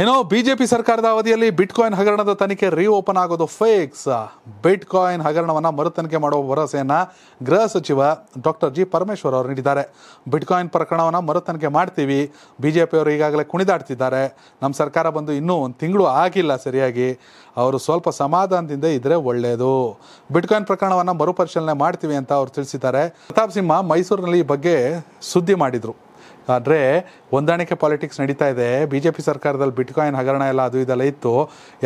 ಏನೋ ಬಿಜೆಪಿ ಸರ್ಕಾರದ ಅವಧಿಯಲ್ಲಿ ಬಿಟ್ಕಾಯಿನ್ ಹಗರಣದ ತನಿಖೆ ರೀಓಪನ್ ಆಗೋದು ಫೇಕ್ಸ್ ಬಿಟ್ಕಾಯಿನ್ ಹಗರಣವನ್ನು ಮರುತನಿಖೆ ಮಾಡುವ ಭರವಸೆಯನ್ನು ಗೃಹ ಸಚಿವ ಡಾಕ್ಟರ್ ಜಿ ಪರಮೇಶ್ವರ್ ಅವರು ನೀಡಿದ್ದಾರೆ ಬಿಟ್ಕಾಯಿನ್ ಪ್ರಕರಣವನ್ನು ಮರುತನಿಖೆ ಮಾಡ್ತೀವಿ ಅವರು ಈಗಾಗಲೇ ಕುಣಿದಾಡ್ತಿದ್ದಾರೆ ನಮ್ಮ ಸರ್ಕಾರ ಬಂದು ಇನ್ನೂ ಒಂದು ತಿಂಗಳು ಆಗಿಲ್ಲ ಸರಿಯಾಗಿ ಅವರು ಸ್ವಲ್ಪ ಸಮಾಧಾನದಿಂದ ಇದ್ರೆ ಒಳ್ಳೆಯದು ಬಿಟ್ಕಾಯಿನ್ ಪ್ರಕರಣವನ್ನು ಮರುಪರಿಶೀಲನೆ ಮಾಡ್ತೀವಿ ಅಂತ ಅವರು ತಿಳಿಸಿದ್ದಾರೆ ಪ್ರತಾಪ್ ಸಿಂಹ ಮೈಸೂರಿನಲ್ಲಿ ಈ ಬಗ್ಗೆ ಸುದ್ದಿ ಮಾಡಿದರು ಆದರೆ ಹೊಂದಾಣಿಕೆ ಪಾಲಿಟಿಕ್ಸ್ ನಡೀತಾ ಇದೆ ಬಿ ಜೆ ಪಿ ಸರ್ಕಾರದಲ್ಲಿ ಬಿಟ್ಕಾಯಿನ್ ಹಗರಣ ಎಲ್ಲ ಅದು ಇದೆಲ್ಲ ಇತ್ತು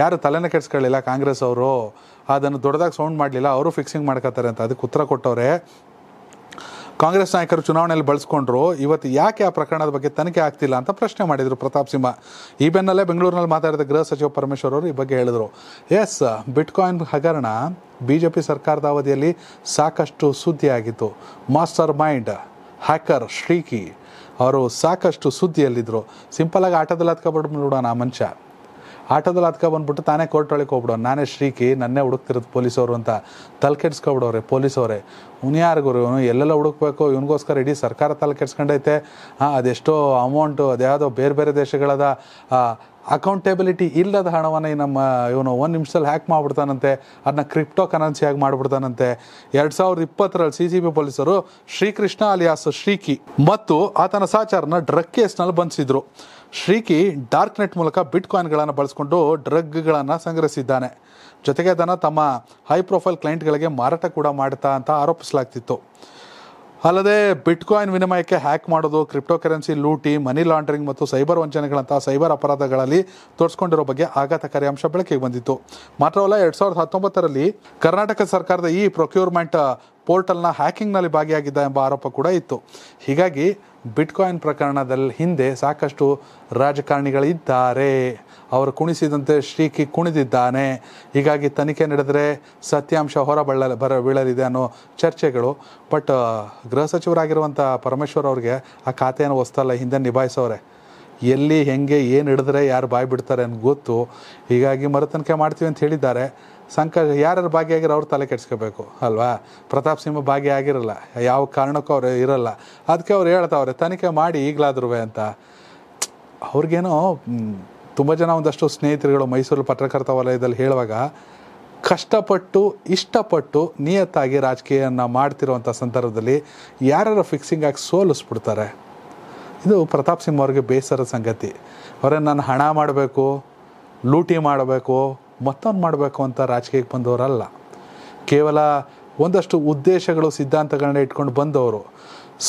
ಯಾರು ತಲೆನೇ ಕೆಡಿಸ್ಕೊಳ್ಳಿಲ್ಲ ಕಾಂಗ್ರೆಸ್ ಅವರು ಅದನ್ನು ದೊಡ್ಡದಾಗಿ ಸೌಂಡ್ ಮಾಡಲಿಲ್ಲ ಅವರು ಫಿಕ್ಸಿಂಗ್ ಮಾಡ್ಕೋತಾರೆ ಅಂತ ಅದಕ್ಕೆ ಉತ್ತರ ಕೊಟ್ಟವ್ರೆ ಕಾಂಗ್ರೆಸ್ ನಾಯಕರು ಚುನಾವಣೆಯಲ್ಲಿ ಬಳಸ್ಕೊಂಡ್ರು ಇವತ್ತು ಯಾಕೆ ಆ ಪ್ರಕರಣದ ಬಗ್ಗೆ ತನಿಖೆ ಆಗ್ತಿಲ್ಲ ಅಂತ ಪ್ರಶ್ನೆ ಮಾಡಿದರು ಪ್ರತಾಪ್ ಸಿಂಹ ಈ ಬೆನ್ನಲ್ಲೇ ಬೆಂಗಳೂರಿನಲ್ಲಿ ಮಾತಾಡಿದ ಗೃಹ ಸಚಿವ ಪರಮೇಶ್ವರ್ ಅವರು ಈ ಬಗ್ಗೆ ಹೇಳಿದರು ಎಸ್ ಬಿಟ್ಕಾಯಿನ್ ಹಗರಣ ಬಿ ಜೆ ಪಿ ಸರ್ಕಾರದ ಅವಧಿಯಲ್ಲಿ ಸಾಕಷ್ಟು ಸುದ್ದಿಯಾಗಿತ್ತು ಮಾಸ್ಟರ್ ಮೈಂಡ್ ಹ್ಯಾಕರ್ ಶ್ರೀಕಿ ಅವರು ಸಾಕಷ್ಟು ಸುದ್ದಿಯಲ್ಲಿದ್ದರು ಸಿಂಪಲಾಗಿ ಆಟೋದಲ್ಲಿ ಹತ್ಕೊಬಿಟ್ಟು ನೋಡೋಣ ಆ ಮನುಷ್ಯ ಆಟೋದಲ್ಲಿ ಹತ್ಕೊ ಬಂದ್ಬಿಟ್ಟು ತಾನೇ ಕೋರ್ಟ್ ಒಳಗೆ ಹೋಗ್ಬಿಡೋ ನಾನೇ ಶ್ರೀಕಿ ನನ್ನೇ ಹುಡುಕ್ತಿರೋದು ಪೊಲೀಸವರು ಅಂತ ತಲೆ ಕೆಡ್ಸ್ಕೊಬಿಡೋರೆ ಪೊಲೀಸವ್ರೆ ಇವ್ನು ಯಾರಿಗೂ ಇವನು ಎಲ್ಲೆಲ್ಲ ಹುಡುಕ್ಬೇಕು ಇವನಿಗೋಸ್ಕರ ಇಡೀ ಸರ್ಕಾರ ತಲೆ ಕೆಡ್ಸ್ಕೊಂಡೈತೆ ಅದೆಷ್ಟೋ ಅಮೌಂಟು ಅದ್ಯಾವುದೋ ಬೇರೆ ಬೇರೆ ದೇಶಗಳದ ಅಕೌಂಟೆಬಿಲಿಟಿ ಇಲ್ಲದ ಹಣವನ್ನು ನಮ್ಮ ಇವನು ಒಂದು ನಿಮಿಷದಲ್ಲಿ ಹ್ಯಾಕ್ ಮಾಡಿಬಿಡ್ತಾನಂತೆ ಅದನ್ನ ಕ್ರಿಪ್ಟೋ ಕರೆನ್ಸಿಯಾಗಿ ಮಾಡಿಬಿಡ್ತಾನಂತೆ ಎರಡು ಸಾವಿರದ ಇಪ್ಪತ್ತರಲ್ಲಿ ಸಿ ಸಿ ಬಿ ಪೊಲೀಸರು ಶ್ರೀಕೃಷ್ಣ ಅಲಿಯಾಸ್ ಶ್ರೀಕಿ ಮತ್ತು ಆತನ ಸಹಚಾರನ ಡ್ರಗ್ ಕೇಸ್ನಲ್ಲಿ ಬಂಧಿಸಿದ್ರು ಶ್ರೀಕಿ ಡಾರ್ಕ್ ನೆಟ್ ಮೂಲಕ ಬಿಟ್ ಕಾಯಿನ್ಗಳನ್ನು ಬಳಸ್ಕೊಂಡು ಡ್ರಗ್ಗಳನ್ನು ಸಂಗ್ರಹಿಸಿದ್ದಾನೆ ಜೊತೆಗೆ ಅದನ್ನು ತಮ್ಮ ಹೈ ಪ್ರೊಫೈಲ್ ಕ್ಲೈಂಟ್ಗಳಿಗೆ ಮಾರಾಟ ಕೂಡ ಮಾಡ್ತಾ ಅಂತ ಆರೋಪಿಸಲಾಗ್ತಿತ್ತು ಅಲ್ಲದೆ ಬಿಟ್ಕಾಯಿನ್ ವಿನಿಮಯಕ್ಕೆ ಹ್ಯಾಕ್ ಮಾಡೋದು ಕ್ರಿಪ್ಟೋ ಕರೆನ್ಸಿ ಲೂಟಿ ಮನಿ ಲಾಂಡ್ರಿಂಗ್ ಮತ್ತು ಸೈಬರ್ ವಂಚನೆಗಳಂತಹ ಸೈಬರ್ ಅಪರಾಧಗಳಲ್ಲಿ ತೋರಿಸ್ಕೊಂಡಿರೋ ಬಗ್ಗೆ ಆಘಾತಕಾರಿ ಅಂಶ ಬೆಳಕಿಗೆ ಬಂದಿತ್ತು ಮಾತ್ರವಲ್ಲ ಎರಡ್ ಸಾವಿರದ ಹತ್ತೊಂಬತ್ತರಲ್ಲಿ ಕರ್ನಾಟಕ ಸರ್ಕಾರದ ಈ ಪ್ರೊಕ್ಯೂರ್ಮೆಂಟ್ ಪೋರ್ಟಲ್ನ ಹ್ಯಾಕಿಂಗ್ನಲ್ಲಿ ಭಾಗಿಯಾಗಿದ್ದ ಎಂಬ ಆರೋಪ ಕೂಡ ಇತ್ತು ಹೀಗಾಗಿ ಬಿಟ್ಕಾಯಿನ್ ಪ್ರಕರಣದಲ್ಲಿ ಹಿಂದೆ ಸಾಕಷ್ಟು ರಾಜಕಾರಣಿಗಳಿದ್ದಾರೆ ಅವರು ಕುಣಿಸಿದಂತೆ ಶ್ರೀಕಿ ಕುಣಿದಿದ್ದಾನೆ ಹೀಗಾಗಿ ತನಿಖೆ ನಡೆದರೆ ಸತ್ಯಾಂಶ ಹೊರ ಬರ ಬೀಳಲಿದೆ ಅನ್ನೋ ಚರ್ಚೆಗಳು ಬಟ್ ಗೃಹ ಸಚಿವರಾಗಿರುವಂಥ ಪರಮೇಶ್ವರ್ ಅವ್ರಿಗೆ ಆ ಖಾತೆಯನ್ನು ಹೊಸ್ತಲ್ಲ ಹಿಂದೆ ನಿಭಾಯಿಸೋರೆ ಎಲ್ಲಿ ಹೆಂಗೆ ಏನು ಹಿಡಿದ್ರೆ ಯಾರು ಬಾಯಿ ಬಿಡ್ತಾರೆ ಅಂತ ಗೊತ್ತು ಹೀಗಾಗಿ ಮರುತನಿಕೆ ಮಾಡ್ತೀವಿ ಅಂತ ಹೇಳಿದ್ದಾರೆ ಸಂಕ ಯಾರ್ಯಾರು ಭಾಗಿಯಾಗಿರೋ ಅವ್ರು ತಲೆ ಕೆಡ್ಸ್ಕೋಬೇಕು ಅಲ್ವಾ ಪ್ರತಾಪ್ ಸಿಂಹ ಭಾಗಿಯಾಗಿರಲ್ಲ ಯಾವ ಕಾರಣಕ್ಕೂ ಅವ್ರು ಇರಲ್ಲ ಅದಕ್ಕೆ ಅವ್ರು ಹೇಳ್ತಾವ್ರೆ ತನಿಖೆ ಮಾಡಿ ಈಗಲಾದ್ರೂ ಅಂತ ಅವ್ರಿಗೇನೋ ತುಂಬ ಜನ ಒಂದಷ್ಟು ಸ್ನೇಹಿತರುಗಳು ಮೈಸೂರು ಪತ್ರಕರ್ತ ವಲಯದಲ್ಲಿ ಹೇಳುವಾಗ ಕಷ್ಟಪಟ್ಟು ಇಷ್ಟಪಟ್ಟು ನಿಯತ್ತಾಗಿ ರಾಜಕೀಯನ ಮಾಡ್ತಿರುವಂಥ ಸಂದರ್ಭದಲ್ಲಿ ಯಾರ್ಯಾರು ಫಿಕ್ಸಿಂಗ್ ಆಗಿ ಸೋಲಿಸ್ಬಿಡ್ತಾರೆ ಇದು ಪ್ರತಾಪ್ ಸಿಂಹ ಅವ್ರಿಗೆ ಬೇಸರ ಸಂಗತಿ ಅವರೇ ನಾನು ಹಣ ಮಾಡಬೇಕು ಲೂಟಿ ಮಾಡಬೇಕು ಮತ್ತೊಂದು ಮಾಡಬೇಕು ಅಂತ ರಾಜಕೀಯಕ್ಕೆ ಬಂದವರಲ್ಲ ಕೇವಲ ಒಂದಷ್ಟು ಉದ್ದೇಶಗಳು ಸಿದ್ಧಾಂತಗಳನ್ನ ಇಟ್ಕೊಂಡು ಬಂದವರು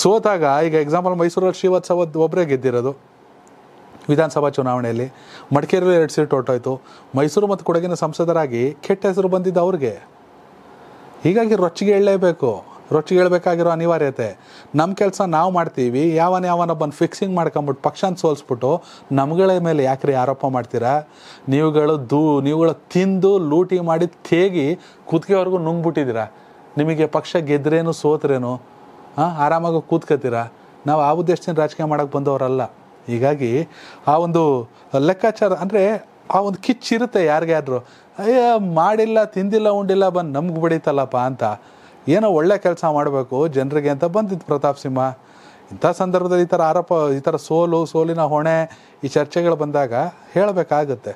ಸೋತಾಗ ಈಗ ಎಕ್ಸಾಂಪಲ್ ಮೈಸೂರಲ್ಲಿ ಶ್ರೀವತ್ಸವ ಒಬ್ಬರೇ ಗೆದ್ದಿರೋದು ವಿಧಾನಸಭಾ ಚುನಾವಣೆಯಲ್ಲಿ ಮಡಿಕೇರಿಯಲ್ಲಿ ಎರಡು ಸೀಟ್ ಹೊರಟೋಯ್ತು ಮೈಸೂರು ಮತ್ತು ಕೊಡಗಿನ ಸಂಸದರಾಗಿ ಕೆಟ್ಟ ಹೆಸರು ಬಂದಿದ್ದು ಅವ್ರಿಗೆ ಹೀಗಾಗಿ ರೊಚ್ಚಿಗೆ ಹೇಳಲೇಬೇಕು ರೊಚ್ಚಿ ಹೇಳಬೇಕಾಗಿರೋ ಅನಿವಾರ್ಯತೆ ನಮ್ಮ ಕೆಲಸ ನಾವು ಮಾಡ್ತೀವಿ ಯಾವನ ಯಾವನ ಬಂದು ಫಿಕ್ಸಿಂಗ್ ಮಾಡ್ಕೊಂಬಿಟ್ಟು ಪಕ್ಷನ ಸೋಲಿಸ್ಬಿಟ್ಟು ನಮ್ಗಳ ಮೇಲೆ ಯಾಕ್ರಿ ಆರೋಪ ಮಾಡ್ತೀರಾ ನೀವುಗಳು ದೂ ನೀವುಗಳು ತಿಂದು ಲೂಟಿ ಮಾಡಿ ತೇಗಿ ಕೂತ್ಕೋವರೆಗೂ ನುಂಗ್ಬಿಟ್ಟಿದ್ದೀರಾ ನಿಮಗೆ ಪಕ್ಷ ಗೆದ್ರೇನು ಸೋತ್ರೇನು ಹಾಂ ಆರಾಮಾಗಿ ಕೂತ್ಕೋತೀರಾ ನಾವು ಆ ಉದ್ದೇಶದಿಂದ ರಾಜಕೀಯ ಮಾಡೋಕೆ ಬಂದವರಲ್ಲ ಹೀಗಾಗಿ ಆ ಒಂದು ಲೆಕ್ಕಾಚಾರ ಅಂದರೆ ಆ ಒಂದು ಕಿಚ್ಚಿರುತ್ತೆ ಯಾರಿಗಾದ್ರೂ ಅಯ್ಯ ಮಾಡಿಲ್ಲ ತಿಂದಿಲ್ಲ ಉಂಡಿಲ್ಲ ಬಂದು ನಮ್ಗೆ ಬಡೀತಲ್ಲಪ್ಪ ಅಂತ ಏನೋ ಒಳ್ಳೆ ಕೆಲಸ ಮಾಡಬೇಕು ಜನರಿಗೆ ಅಂತ ಬಂದಿದ್ದು ಪ್ರತಾಪ್ ಸಿಂಹ ಇಂಥ ಸಂದರ್ಭದಲ್ಲಿ ಈ ಥರ ಆರೋಪ ಈ ಥರ ಸೋಲು ಸೋಲಿನ ಹೊಣೆ ಈ ಚರ್ಚೆಗಳು ಬಂದಾಗ ಹೇಳಬೇಕಾಗುತ್ತೆ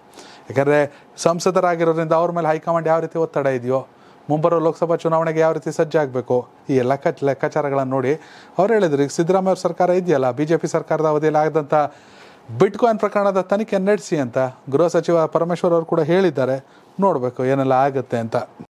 ಯಾಕಂದರೆ ಸಂಸದರಾಗಿರೋದ್ರಿಂದ ಅವ್ರ ಮೇಲೆ ಹೈಕಮಾಂಡ್ ಯಾವ ರೀತಿ ಒತ್ತಡ ಇದೆಯೋ ಮುಂಬರುವ ಲೋಕಸಭಾ ಚುನಾವಣೆಗೆ ಯಾವ ರೀತಿ ಸಜ್ಜಾಗಬೇಕು ಈ ಎಲ್ಲ ಕಚ್ ಲೆಕ್ಕಾಚಾರಗಳನ್ನು ನೋಡಿ ಅವ್ರು ಹೇಳಿದ್ರು ಈಗ ಸಿದ್ದರಾಮಯ್ಯ ಅವ್ರ ಸರ್ಕಾರ ಇದೆಯಲ್ಲ ಬಿ ಜೆ ಪಿ ಸರ್ಕಾರದ ಅವಧಿಯಲ್ಲಿ ಆಗದಂಥ ಬಿಟ್ಕಾಯಿನ್ ಪ್ರಕರಣದ ತನಿಖೆ ನಡೆಸಿ ಅಂತ ಗೃಹ ಸಚಿವ ಪರಮೇಶ್ವರ್ ಅವರು ಕೂಡ ಹೇಳಿದ್ದಾರೆ ನೋಡಬೇಕು ಏನೆಲ್ಲ ಆಗುತ್ತೆ ಅಂತ